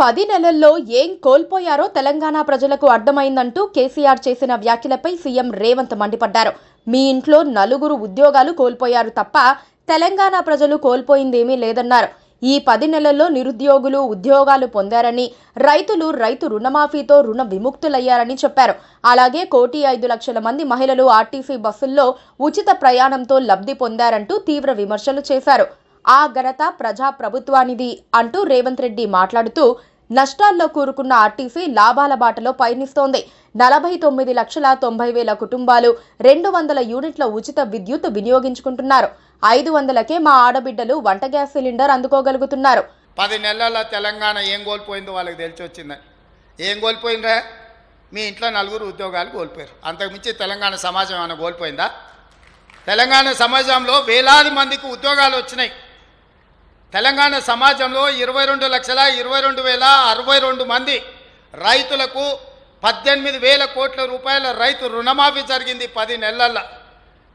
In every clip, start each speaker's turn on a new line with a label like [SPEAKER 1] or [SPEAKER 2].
[SPEAKER 1] పది నెలల్లో ఏం కోల్పోయారో తెలంగాణ ప్రజలకు అర్థమైందంటూ కేసీఆర్ చేసిన వ్యాఖ్యలపై సీఎం రేవంత్ మండిపడ్డారు మీ ఇంట్లో నలుగురు ఉద్యోగాలు కోల్పోయారు తప్ప తెలంగాణ ప్రజలు కోల్పోయిందేమీ లేదన్నారు ఈ పది నెలల్లో నిరుద్యోగులు ఉద్యోగాలు పొందారని రైతులు రైతు రుణమాఫీతో రుణ విముక్తులయ్యారని చెప్పారు అలాగే కోటి ఐదు లక్షల మంది మహిళలు ఆర్టీసీ బస్సుల్లో ఉచిత ప్రయాణంతో లబ్ధి పొందారంటూ తీవ్ర విమర్శలు చేశారు ఆ ఘనత ప్రజాప్రభుత్వానిది అంటూ రేవంత్ రెడ్డి మాట్లాడుతూ నష్టాల్లో కూరుకున్న ఆర్టీసీ లాభాల బాటలో పయనిస్తోంది నలభై తొమ్మిది లక్షల తొంభై వేల కుటుంబాలు రెండు వందల యూనిట్ల ఉచిత విద్యుత్ వినియోగించుకుంటున్నారు ఐదు వందలకే మా ఆడబిడ్డలు వంట గ్యాస్ సిలిండర్ అందుకోగలుగుతున్నారు
[SPEAKER 2] పది నెలల తెలంగాణ ఏం కోల్పోయిందో వాళ్ళకి తెలిసి వచ్చిందని ఏం కోల్పోయిందా మీ ఇంట్లో నలుగురు ఉద్యోగాలు కోల్పోయారు అంతకుమించి తెలంగాణ సమాజం ఏమైనా కోల్పోయిందా తెలంగాణ సమాజంలో వేలాది మందికి ఉద్యోగాలు వచ్చినాయి తెలంగాణ సమాజంలో ఇరవై రెండు లక్షల ఇరవై రెండు వేల అరవై రెండు మంది రైతులకు పద్దెనిమిది వేల కోట్ల రూపాయల రైతు రుణమాఫీ జరిగింది పది నెలల్లో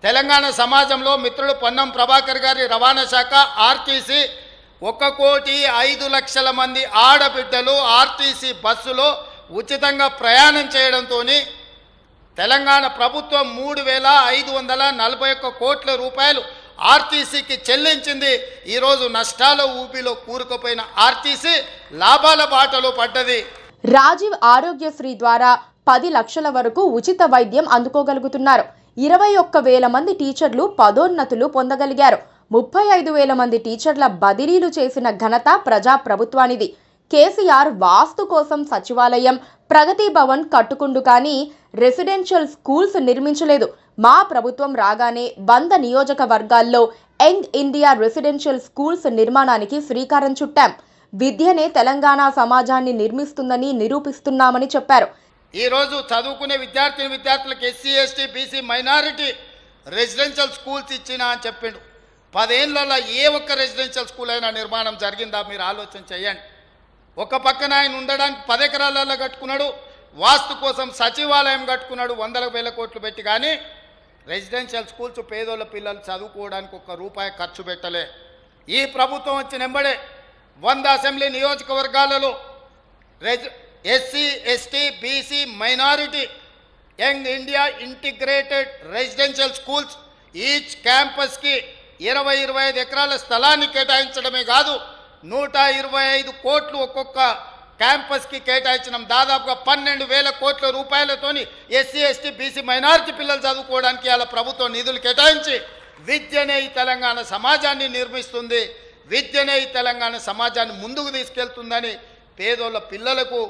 [SPEAKER 2] తెలంగాణ సమాజంలో మిత్రుడు పొన్నం ప్రభాకర్ గారి రవాణా శాఖ ఆర్టీసీ ఒక కోటి ఐదు లక్షల మంది ఆడబిడ్డలు ఆర్టీసీ బస్సులో ఉచితంగా ప్రయాణం చేయడంతో తెలంగాణ ప్రభుత్వం మూడు వేల ఐదు వందల నలభై ఒక్క కోట్ల రూపాయలు ఆర్టీసీకి చెల్లించింది ఈరోజు నష్టాల ఊపిలో కూరుకుపోయిన ఆర్టీసీ లాభాల బాటలో పడ్డది
[SPEAKER 1] రాజీవ్ ఆరోగ్యశ్రీ ద్వారా పది లక్షల వరకు ఉచిత వైద్యం అందుకోగలుగుతున్నారు ఇరవై ఒక్క వేల మంది టీచర్లు పదోన్నతులు పొందగలిగారు ముప్పై ఐదు వేల మంది టీచర్ల బదిలీలు చేసిన ఘనత ప్రజా ప్రభుత్వానిది కేసీఆర్ వాస్తు కోసం సచివాలయం ప్రగతి భవన్ కట్టుకుండు కానీ రెసిడెన్షియల్ స్కూల్స్ నిర్మించలేదు మా ప్రభుత్వం రాగానే వంద నియోజకవర్గాల్లో యంగ్ ఇండియా రెసిడెన్షియల్ స్కూల్స్ నిర్మాణానికి శ్రీకారం చుట్టాం విద్యనే తెలంగాణ సమాజాన్ని నిర్మిస్తుందని నిరూపిస్తున్నామని చెప్పారు
[SPEAKER 2] ఈరోజు చదువుకునే విద్యార్థిని విద్యార్థులకు SC ST BC minority residential schools ఇచ్చినా అని చెప్పిండు పదేళ్ళలో ఏ ఒక్క రెసిడెన్షియల్ స్కూల్ అయినా నిర్మాణం జరిగిందా మీరు ఆలోచన చేయండి ఒక పక్కన ఆయన ఉండడానికి పదెకరాలలో కట్టుకున్నాడు వాస్తు కోసం సచివాలయం కట్టుకున్నాడు వందల వేల కోట్లు పెట్టి కానీ రెసిడెన్షియల్ స్కూల్స్ పేదోళ్ళ పిల్లలు చదువుకోవడానికి ఒక్క రూపాయి ఖర్చు పెట్టలే ఈ ప్రభుత్వం వచ్చిన వెంబడే వంద అసెంబ్లీ నియోజకవర్గాలలో రెజ్ SC ST BC minority young India integrated residential schools each క్యాంపస్కి ఇరవై ఇరవై ఐదు ఎకరాల స్థలాన్ని కేటాయించడమే కాదు నూట ఇరవై ఐదు కోట్లు ఒక్కొక్క క్యాంపస్కి కేటాయించడం దాదాపుగా పన్నెండు వేల కోట్ల రూపాయలతోని ఎస్సీ ఎస్టీ బీసీ మైనారిటీ పిల్లలు చదువుకోవడానికి అలా ప్రభుత్వం నిధులు కేటాయించి విద్యనే ఈ తెలంగాణ సమాజాన్ని నిర్మిస్తుంది విద్యనే ఈ తెలంగాణ సమాజాన్ని ముందుకు తీసుకెళ్తుందని పేదోళ్ళ పిల్లలకు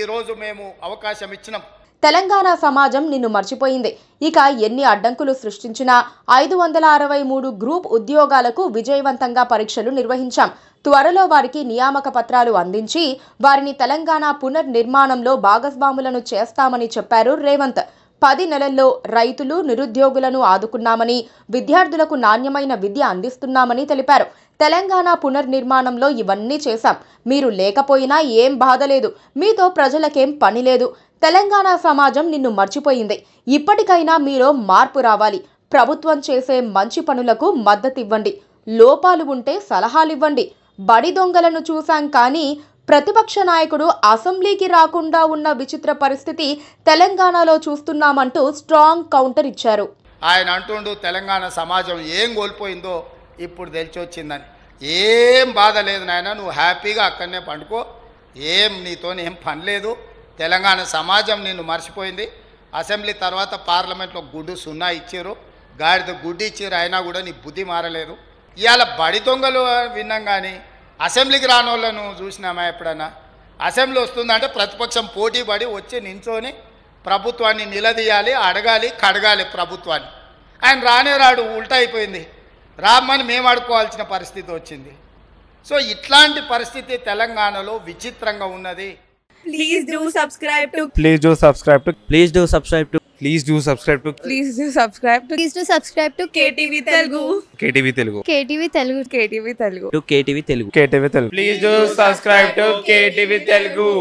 [SPEAKER 2] ఈరోజు మేము అవకాశం
[SPEAKER 1] ఇచ్చినాం తెలంగాణ సమాజం నిన్ను మర్చిపోయింది ఇక ఎన్ని అడ్డంకులు సృష్టించినా ఐదు వందల అరవై మూడు గ్రూప్ ఉద్యోగాలకు విజయవంతంగా పరీక్షలు నిర్వహించాం త్వరలో వారికి నియామక పత్రాలు అందించి వారిని తెలంగాణ పునర్నిర్మాణంలో భాగస్వాములను చేస్తామని చెప్పారు రేవంత్ పది నెలల్లో రైతులు నిరుద్యోగులను ఆదుకున్నామని విద్యార్థులకు నాణ్యమైన విద్య అందిస్తున్నామని తెలిపారు తెలంగాణ పునర్నిర్మాణంలో ఇవన్నీ చేశాం మీరు లేకపోయినా ఏం బాధ లేదు మీతో ప్రజలకేం పని లేదు తెలంగాణ సమాజం నిన్ను మర్చిపోయింది ఇప్పటికైనా మీలో మార్పు రావాలి ప్రభుత్వం చేసే మంచి పనులకు మద్దతివ్వండి లోపాలు ఉంటే సలహాలివ్వండి బడి దొంగలను చూశాం కానీ ప్రతిపక్ష నాయకుడు అసెంబ్లీకి రాకుండా ఉన్న విచిత్ర పరిస్థితి తెలంగాణలో చూస్తున్నామంటూ స్ట్రాంగ్ కౌంటర్ ఇచ్చారు
[SPEAKER 2] ఆయన అంటుండు తెలంగాణ సమాజం ఏం కోల్పోయిందో ఇప్పుడు తెలిసొచ్చిందని ఏం బాధ లేదు నాయన నువ్వు హ్యాపీగా అక్కడనే పండుకో ఏం నీతో ఏం పని లేదు తెలంగాణ సమాజం నిన్ను మర్చిపోయింది అసెంబ్లీ తర్వాత పార్లమెంట్లో గుడ్డు సున్నా ఇచ్చారు గాడిద గుడ్డు ఇచ్చారు అయినా కూడా నీ బుద్ధి మారలేదు ఇవాళ బడి దొంగలు విన్నాం కానీ అసెంబ్లీకి రాని వాళ్ళను చూసినామా ఎప్పుడన్నా అసెంబ్లీ వస్తుందంటే ప్రతిపక్షం పోటీ పడి వచ్చి నించోని ప్రభుత్వాన్ని నిలదీయాలి అడగాలి కడగాలి ప్రభుత్వాన్ని ఆయన రానే రాడు ఉల్టా అయిపోయింది రామ్మని మేము అడుకోవాల్సిన పరిస్థితి వచ్చింది సో ఇట్లాంటి పరిస్థితి తెలంగాణలో విచిత్రంగా ఉన్నది please do subscribe to please do subscribe to please do subscribe to please do subscribe to please
[SPEAKER 1] do subscribe to please do subscribe to KTV Telugu KTV Telugu KTV Telugu KTV Telugu
[SPEAKER 2] to KTV Telugu KTV Telugu please do subscribe to KTV Telugu